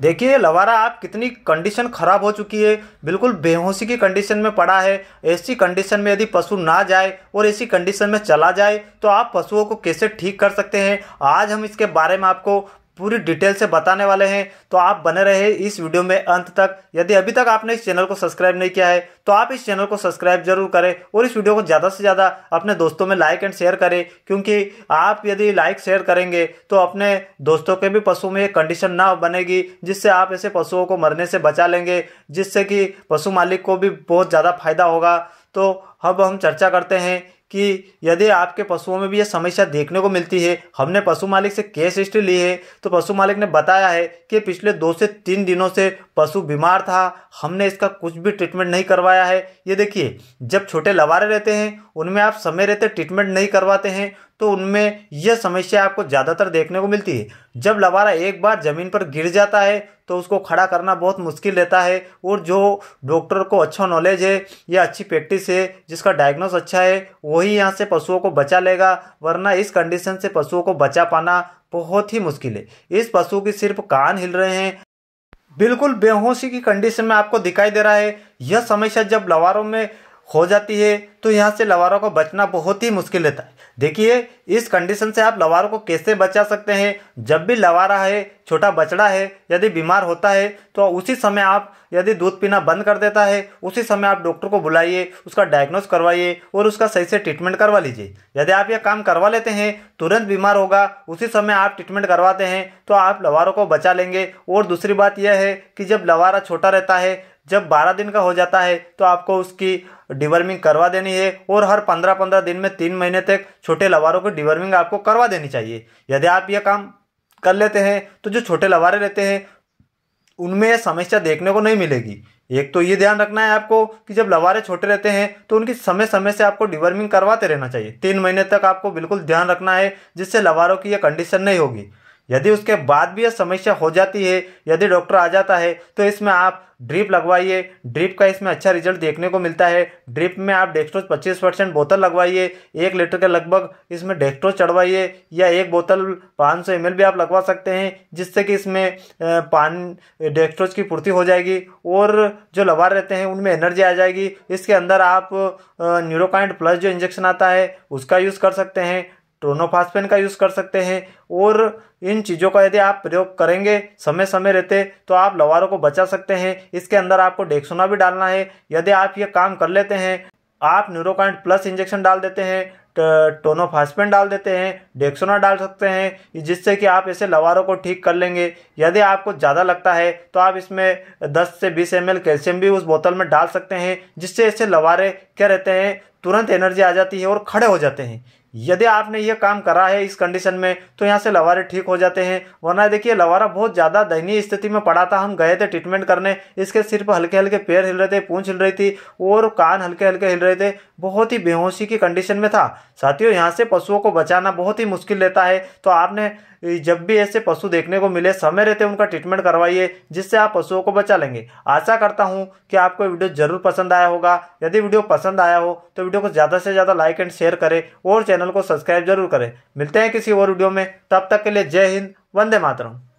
देखिए लवारा आप कितनी कंडीशन ख़राब हो चुकी है बिल्कुल बेहोशी की कंडीशन में पड़ा है ऐसी कंडीशन में यदि पशु ना जाए और ऐसी कंडीशन में चला जाए तो आप पशुओं को कैसे ठीक कर सकते हैं आज हम इसके बारे में आपको पूरी डिटेल से बताने वाले हैं तो आप बने रहे इस वीडियो में अंत तक यदि अभी तक आपने इस चैनल को सब्सक्राइब नहीं किया है तो आप इस चैनल को सब्सक्राइब जरूर करें और इस वीडियो को ज़्यादा से ज़्यादा अपने दोस्तों में लाइक एंड शेयर करें क्योंकि आप यदि लाइक शेयर करेंगे तो अपने दोस्तों के भी पशु में ये कंडीशन ना बनेगी जिससे आप ऐसे पशुओं को मरने से बचा लेंगे जिससे कि पशु मालिक को भी बहुत ज़्यादा फायदा होगा तो अब हम चर्चा करते हैं कि यदि आपके पशुओं में भी यह समस्या देखने को मिलती है हमने पशु मालिक से केस हिस्ट्री ली है तो पशु मालिक ने बताया है कि पिछले दो से तीन दिनों से पशु बीमार था हमने इसका कुछ भी ट्रीटमेंट नहीं करवाया है ये देखिए जब छोटे लवारे रहते हैं उनमें आप समय रहते ट्रीटमेंट नहीं करवाते हैं तो उनमें यह समस्या आपको ज़्यादातर देखने को मिलती है जब लवारा एक बार ज़मीन पर गिर जाता है तो उसको खड़ा करना बहुत मुश्किल रहता है और जो डॉक्टर को अच्छा नॉलेज है या अच्छी प्रैक्टिस है जिसका डायग्नोस अच्छा है वही यहाँ से पशुओं को बचा लेगा वरना इस कंडीशन से पशुओं को बचा पाना बहुत ही मुश्किल है इस पशु की सिर्फ कान हिल रहे हैं बिल्कुल बेहोशी की कंडीशन में आपको दिखाई दे रहा है यह समस्या जब लवारों में हो जाती है तो यहाँ से लवारों को बचना बहुत ही मुश्किल रहता है देखिए इस कंडीशन से आप लवारों को कैसे बचा सकते हैं जब भी लवारा है छोटा बचड़ा है यदि बीमार होता है तो उसी समय आप यदि दूध पीना बंद कर देता है उसी समय आप डॉक्टर को बुलाइए उसका डायग्नोस करवाइए और उसका सही से ट्रीटमेंट करवा लीजिए यदि आप यह काम करवा लेते हैं तुरंत बीमार होगा उसी समय आप ट्रीटमेंट करवाते हैं तो आप लवारों को बचा लेंगे और दूसरी बात यह है कि जब लवारा छोटा रहता है जब बारह दिन का हो जाता है तो आपको उसकी डिवर्मिंग करवा देनी है और हर पंद्रह पंद्रह दिन में तीन महीने तक छोटे लवारों की डिवर्मिंग आपको करवा देनी चाहिए यदि आप यह काम कर लेते हैं तो जो छोटे लवारे रहते हैं उनमें यह समस्या देखने को नहीं मिलेगी एक तो ये ध्यान रखना है आपको कि जब लवारे छोटे रहते हैं तो उनकी समय समय से आपको डिवर्मिंग करवाते रहना चाहिए तीन महीने तक आपको बिल्कुल ध्यान रखना है जिससे लवारों की यह कंडीशन नहीं होगी यदि उसके बाद भी यह समस्या हो जाती है यदि डॉक्टर आ जाता है तो इसमें आप ड्रिप लगवाइए ड्रिप का इसमें अच्छा रिजल्ट देखने को मिलता है ड्रिप में आप डेक्स्ट्रोज 25 परसेंट बोतल लगवाइए एक लीटर के लगभग इसमें डेक्स्ट्रोज चढ़वाइए या एक बोतल 500 सौ भी आप लगवा सकते हैं जिससे कि इसमें पान डेक्स्ट्रोज की पूर्ति हो जाएगी और जो लवा रहते हैं उनमें एनर्जी आ जाएगी इसके अंदर आप न्यूरोकाइंड प्लस जो इंजेक्शन आता है उसका यूज़ कर सकते हैं ट्रोनोफास्फेन का यूज़ कर सकते हैं और इन चीज़ों का यदि आप प्रयोग करेंगे समय समय रहते तो आप लवारों को बचा सकते हैं इसके अंदर आपको डेक्सोना भी डालना है यदि आप ये काम कर लेते हैं आप न्यूरोकाइंट प्लस इंजेक्शन डाल देते हैं टोनोफास्पेन डाल देते हैं डेक्सोना डाल सकते हैं जिससे कि आप ऐसे लवारों को ठीक कर लेंगे यदि आपको ज़्यादा लगता है तो आप इसमें 10 से 20 एम कैल्शियम भी उस बोतल में डाल सकते हैं जिससे ऐसे लवारे क्या रहते हैं तुरंत एनर्जी आ जाती है और खड़े हो जाते हैं यदि आपने ये काम करा है इस कंडीशन में तो यहाँ से लवारे ठीक हो जाते हैं वरना देखिए लवारा बहुत ज़्यादा दयनीय स्थिति में पड़ा था हम गए थे ट्रीटमेंट करने इसके सिर्फ हल्के हल्के पैर हिल रहे थे पूंछ हिल रही थी और कान हल्के हल्के हिल रहे थे बहुत ही बेहोशी की कंडीशन में था साथियों यहाँ से पशुओं को बचाना बहुत ही मुश्किल रहता है तो आपने जब भी ऐसे पशु देखने को मिले समय रहते उनका ट्रीटमेंट करवाइए जिससे आप पशुओं को बचा लेंगे आशा करता हूँ कि आपको वीडियो जरूर पसंद आया होगा यदि वीडियो पसंद आया हो तो वीडियो को ज़्यादा से ज़्यादा लाइक एंड शेयर करें और चैनल चैनल को सब्सक्राइब जरूर करें मिलते हैं किसी और वीडियो में तब तक के लिए जय हिंद वंदे मातरम